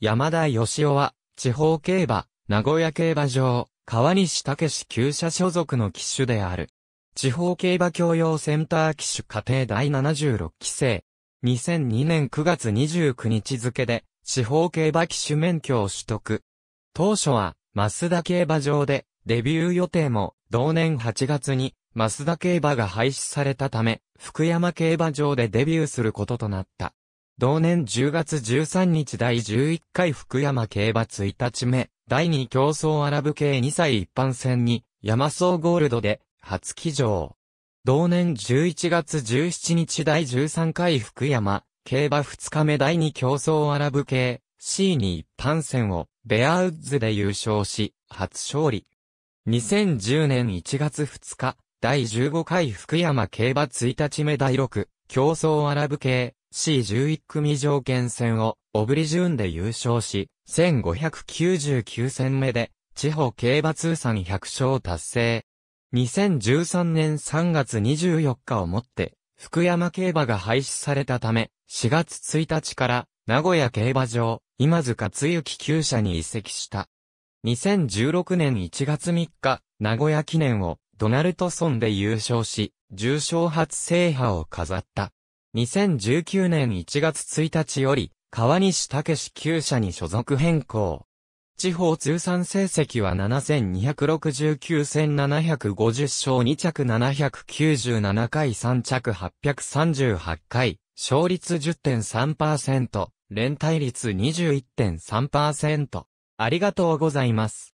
山田義夫は、地方競馬、名古屋競馬場、川西武旧社所属の騎手である。地方競馬教養センター騎手家庭第76期生。2002年9月29日付で、地方競馬騎手免許を取得。当初は、増田競馬場で、デビュー予定も、同年8月に、増田競馬が廃止されたため、福山競馬場でデビューすることとなった。同年10月13日第11回福山競馬1日目、第2競争アラブ系2歳一般戦に、山荘ゴールドで、初騎乗。同年11月17日第13回福山、競馬2日目第2競争アラブ系、C2 一般戦を、ベアウッズで優勝し、初勝利。2010年1月2日、第15回福山競馬1日目第6、競争アラブ系、C11 組条件戦をオブリジューンで優勝し、1599戦目で地方競馬通算100勝達成。2013年3月24日をもって、福山競馬が廃止されたため、4月1日から名古屋競馬場、今塚つゆき厩舎に移籍した。2016年1月3日、名古屋記念をドナルトソンで優勝し、重賞初制覇を飾った。2019年1月1日より、川西武旧社に所属変更。地方通算成績は7269 750勝2着797回3着838回、勝率10.3%、連帯率21.3%。ありがとうございます。